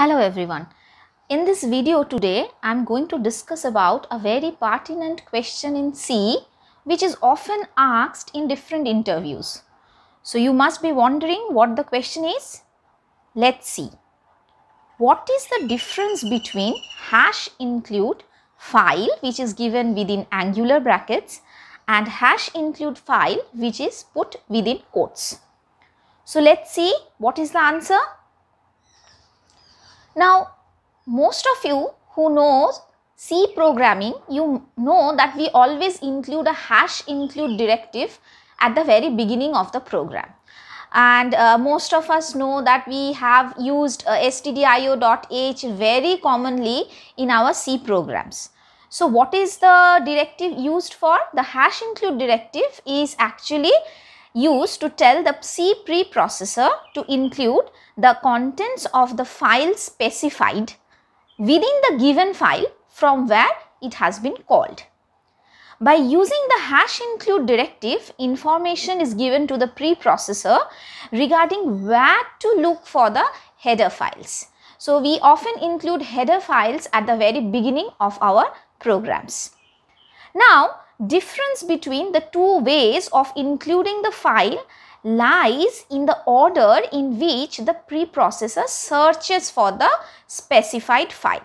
Hello everyone. In this video today, I am going to discuss about a very pertinent question in C which is often asked in different interviews. So you must be wondering what the question is. Let's see. What is the difference between hash include file which is given within angular brackets and hash include file which is put within quotes. So let's see what is the answer. Now, most of you who knows C programming, you know that we always include a hash include directive at the very beginning of the program. And uh, most of us know that we have used uh, stdio.h very commonly in our C programs. So what is the directive used for? The hash include directive is actually used to tell the C preprocessor to include the contents of the file specified within the given file from where it has been called. By using the hash include directive, information is given to the preprocessor regarding where to look for the header files. So, we often include header files at the very beginning of our programs. Now, difference between the two ways of including the file lies in the order in which the preprocessor searches for the specified file.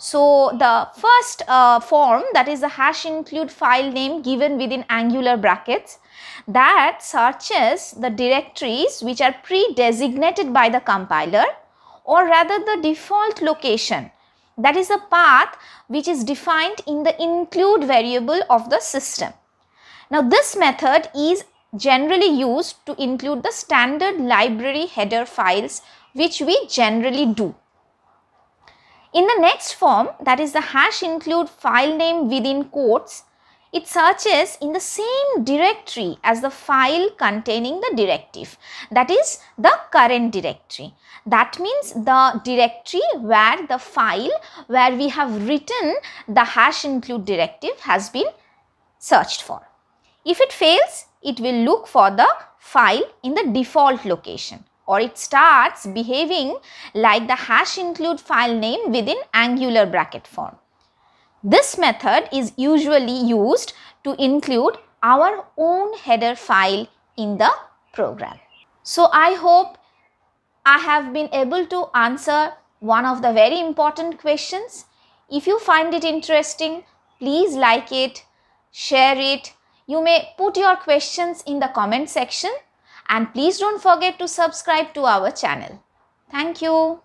So, the first uh, form that is the hash include file name given within angular brackets that searches the directories which are pre-designated by the compiler or rather the default location that is a path which is defined in the include variable of the system. Now this method is generally used to include the standard library header files which we generally do. In the next form that is the hash include file name within quotes it searches in the same directory as the file containing the directive that is the current directory. That means the directory where the file where we have written the hash include directive has been searched for. If it fails, it will look for the file in the default location or it starts behaving like the hash include file name within angular bracket form. This method is usually used to include our own header file in the program. So I hope I have been able to answer one of the very important questions. If you find it interesting, please like it, share it. You may put your questions in the comment section and please don't forget to subscribe to our channel. Thank you.